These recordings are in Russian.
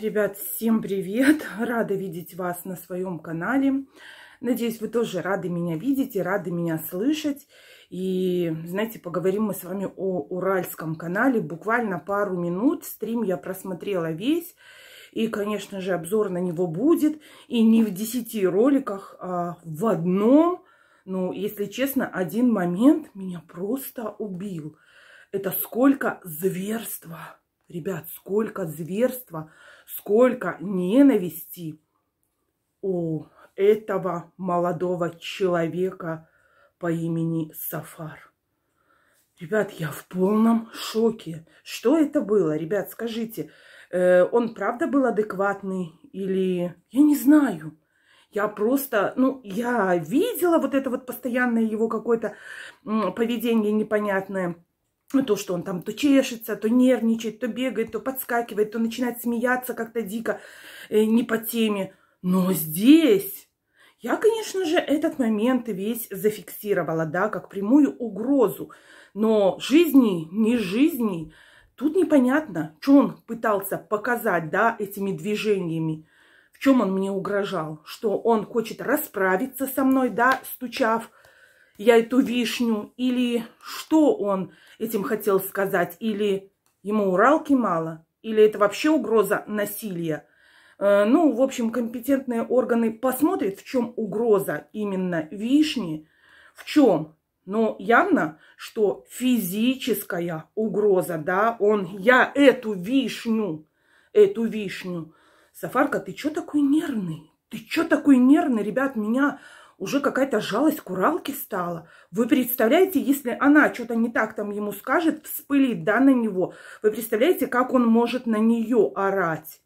Ребят, всем привет! Рада видеть вас на своем канале. Надеюсь, вы тоже рады меня видеть и рады меня слышать. И, знаете, поговорим мы с вами о Уральском канале. Буквально пару минут стрим я просмотрела весь. И, конечно же, обзор на него будет. И не в 10 роликах, а в одном. Ну, если честно, один момент меня просто убил. Это сколько зверства! Ребят, сколько зверства, сколько ненависти у этого молодого человека по имени Сафар. Ребят, я в полном шоке. Что это было? Ребят, скажите, э, он правда был адекватный или... Я не знаю. Я просто, ну, я видела вот это вот постоянное его какое-то поведение непонятное. Ну, то, что он там то чешется, то нервничает, то бегает, то подскакивает, то начинает смеяться как-то дико, э, не по теме. Но здесь я, конечно же, этот момент весь зафиксировала, да, как прямую угрозу. Но жизни, не жизни, тут непонятно, что он пытался показать, да, этими движениями. В чем он мне угрожал? Что он хочет расправиться со мной, да, стучав я эту вишню, или что он этим хотел сказать? Или ему Уралки мало? Или это вообще угроза насилия? Э, ну, в общем, компетентные органы посмотрят, в чем угроза именно вишни, в чем. Но ну, явно, что физическая угроза, да, он, я эту вишню, эту вишню. Сафарка, ты чё такой нервный? Ты чё такой нервный, ребят, меня уже какая-то жалость куралки стала. Вы представляете, если она что-то не так там ему скажет, вспылит, да, на него. Вы представляете, как он может на нее орать?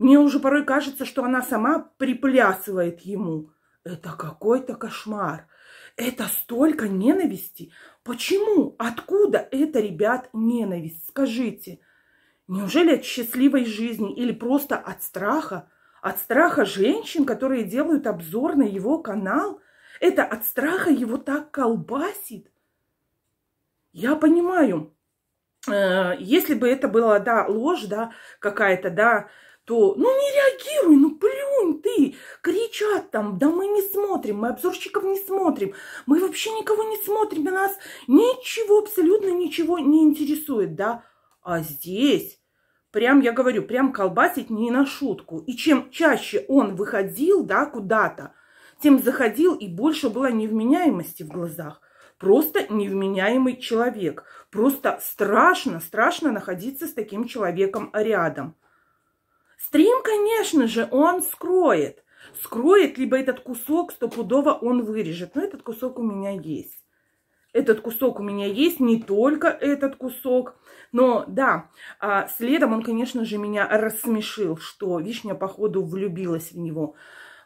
Мне уже порой кажется, что она сама приплясывает ему. Это какой-то кошмар. Это столько ненависти. Почему? Откуда это, ребят, ненависть? Скажите. Неужели от счастливой жизни или просто от страха? От страха женщин, которые делают обзор на его канал, это от страха его так колбасит. Я понимаю, э, если бы это была, да, ложь, да, какая-то, да, то, ну, не реагируй, ну, плюнь ты, кричат там, да мы не смотрим, мы обзорщиков не смотрим, мы вообще никого не смотрим, и нас ничего, абсолютно ничего не интересует, да. А здесь прям, я говорю, прям колбасить не на шутку. И чем чаще он выходил, да, куда-то, тем заходил и больше была невменяемости в глазах. Просто невменяемый человек. Просто страшно, страшно находиться с таким человеком рядом. Стрим, конечно же, он скроет. Скроет, либо этот кусок стопудово он вырежет. Но этот кусок у меня есть этот кусок у меня есть, не только этот кусок. Но да, а, следом он, конечно же, меня рассмешил, что вишня, походу, влюбилась в него.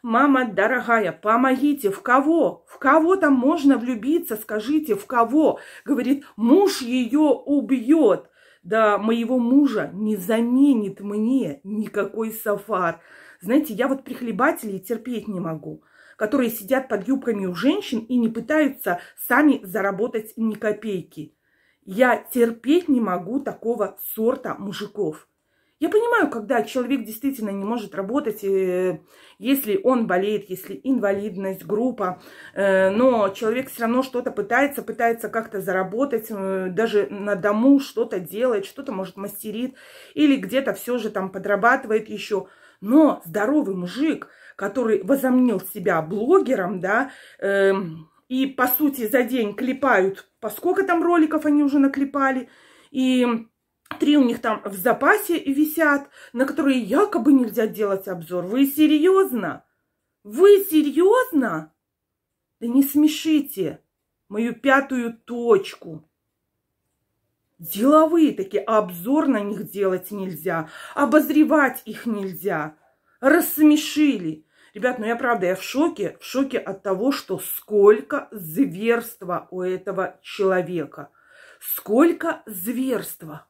Мама дорогая, помогите, в кого? В кого там можно влюбиться? Скажите, в кого? Говорит, муж ее убьет. Да, моего мужа не заменит мне никакой сафар. Знаете, я вот прихлебателей терпеть не могу которые сидят под юбками у женщин и не пытаются сами заработать ни копейки. Я терпеть не могу такого сорта мужиков. Я понимаю, когда человек действительно не может работать, э, если он болеет, если инвалидность, группа, э, но человек все равно что-то пытается, пытается как-то заработать, э, даже на дому что-то делает, что-то, может, мастерит, или где-то все же там подрабатывает еще. Но здоровый мужик – который возомнил себя блогером, да, э, и, по сути, за день клепают, по сколько там роликов они уже наклепали, и три у них там в запасе висят, на которые якобы нельзя делать обзор. Вы серьезно? Вы серьезно? Да не смешите мою пятую точку. Деловые такие, а обзор на них делать нельзя, обозревать их нельзя рассмешили. Ребят, ну я правда, я в шоке, в шоке от того, что сколько зверства у этого человека. Сколько зверства.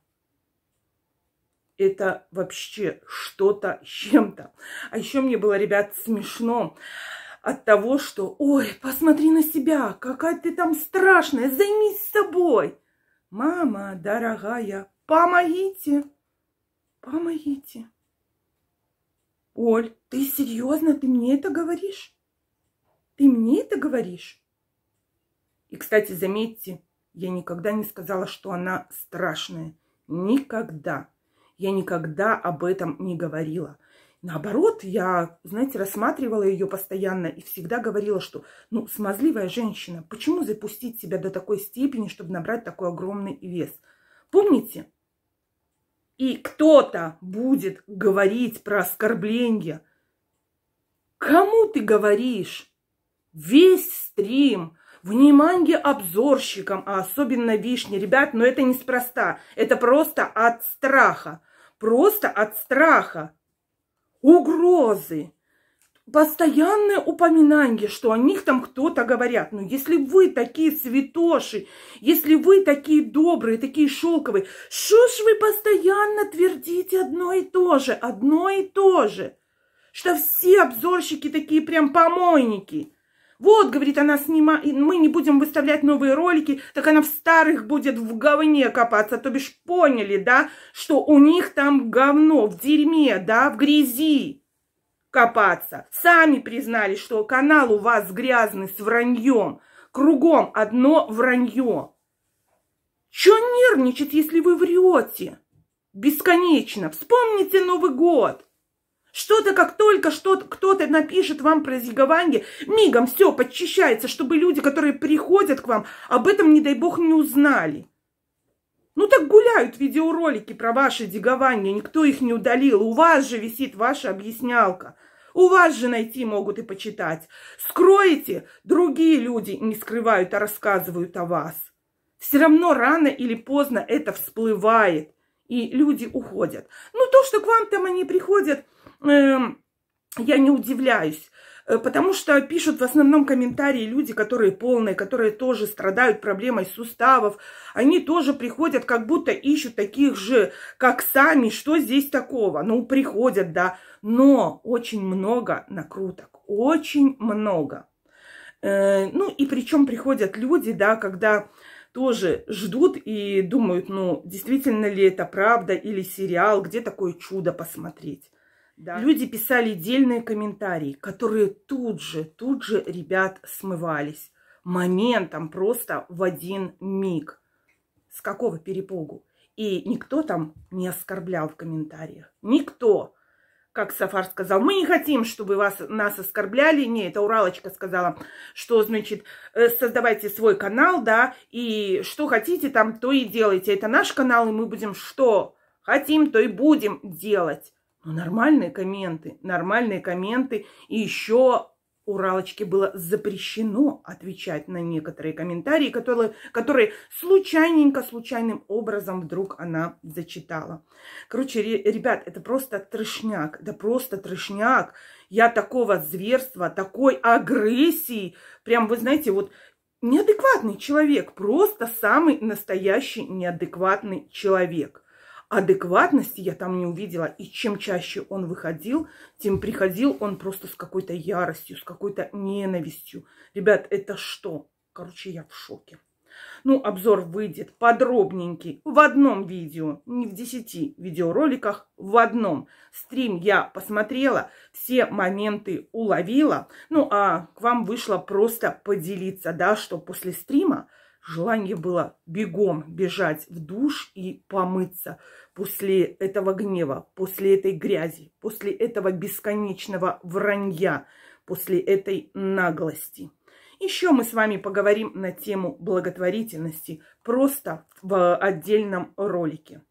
Это вообще что-то с чем-то. А еще мне было, ребят, смешно от того, что, ой, посмотри на себя, какая ты там страшная, займись собой. Мама, дорогая, помогите, помогите. Оль, ты серьезно, ты мне это говоришь? Ты мне это говоришь? И, кстати, заметьте, я никогда не сказала, что она страшная. Никогда. Я никогда об этом не говорила. Наоборот, я, знаете, рассматривала ее постоянно и всегда говорила, что, ну, смазливая женщина, почему запустить себя до такой степени, чтобы набрать такой огромный вес? Помните, и кто-то будет говорить про оскорбление, кому ты говоришь? Весь стрим, внимание обзорщикам, а особенно вишне, ребят, но ну это неспроста, это просто от страха, просто от страха, угрозы постоянное упоминание, что о них там кто-то говорят. Ну, если вы такие святоши, если вы такие добрые, такие шелковые, что ж вы постоянно твердите одно и то же, одно и то же? Что все обзорщики такие прям помойники. Вот, говорит, она снимает, мы не будем выставлять новые ролики, так она в старых будет в говне копаться. То бишь поняли, да, что у них там говно, в дерьме, да, в грязи копаться. Сами признали, что канал у вас грязный с враньем. Кругом одно вранье. Чё нервничать, если вы врете? Бесконечно. Вспомните Новый год. Что-то, как только что-то, кто-то напишет вам про зигование, мигом все подчищается, чтобы люди, которые приходят к вам, об этом, не дай бог, не узнали. Ну так гуляют видеоролики про ваши дигования, никто их не удалил. У вас же висит ваша объяснялка. У вас же найти могут и почитать. Скроете, другие люди не скрывают, а рассказывают о вас. Все равно рано или поздно это всплывает, и люди уходят. Ну, то, что к вам там они приходят, э, я не удивляюсь. Э, потому что пишут в основном комментарии люди, которые полные, которые тоже страдают проблемой суставов. Они тоже приходят, как будто ищут таких же, как сами. Что здесь такого? Ну, приходят, да. Но очень много накруток, очень много. Э, ну, и причем приходят люди, да, когда тоже ждут и думают, ну, действительно ли это правда или сериал, где такое чудо посмотреть. Да. Люди писали дельные комментарии, которые тут же, тут же ребят смывались. Моментом просто в один миг. С какого перепугу? И никто там не оскорблял в комментариях. Никто. Как Сафар сказал, мы не хотим, чтобы вас, нас оскорбляли. Не, это Уралочка сказала, что, значит, э, создавайте свой канал, да, и что хотите там, то и делайте. Это наш канал, и мы будем что хотим, то и будем делать. Но ну, нормальные комменты, нормальные комменты. И еще Уралочке было запрещено отвечать на некоторые комментарии, которые, которые случайненько, случайным образом вдруг она зачитала. Короче, ребят, это просто трешняк, да просто трешняк. Я такого зверства, такой агрессии, прям, вы знаете, вот неадекватный человек, просто самый настоящий неадекватный человек адекватности я там не увидела. И чем чаще он выходил, тем приходил он просто с какой-то яростью, с какой-то ненавистью. Ребят, это что? Короче, я в шоке. Ну, обзор выйдет подробненький в одном видео, не в десяти видеороликах, в одном. Стрим я посмотрела, все моменты уловила. Ну, а к вам вышла просто поделиться, да, что после стрима Желание было бегом бежать в душ и помыться после этого гнева, после этой грязи, после этого бесконечного вранья, после этой наглости. Еще мы с вами поговорим на тему благотворительности просто в отдельном ролике.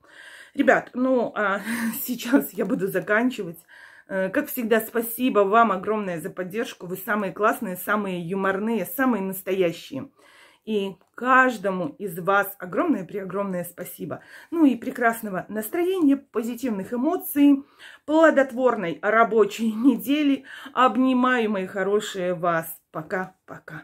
Ребят, ну а сейчас я буду заканчивать. Э, как всегда, спасибо вам огромное за поддержку. Вы самые классные, самые юморные, самые настоящие. И каждому из вас огромное преогромное спасибо. Ну и прекрасного настроения, позитивных эмоций, плодотворной рабочей недели. Обнимаю, мои хорошие, вас. Пока-пока.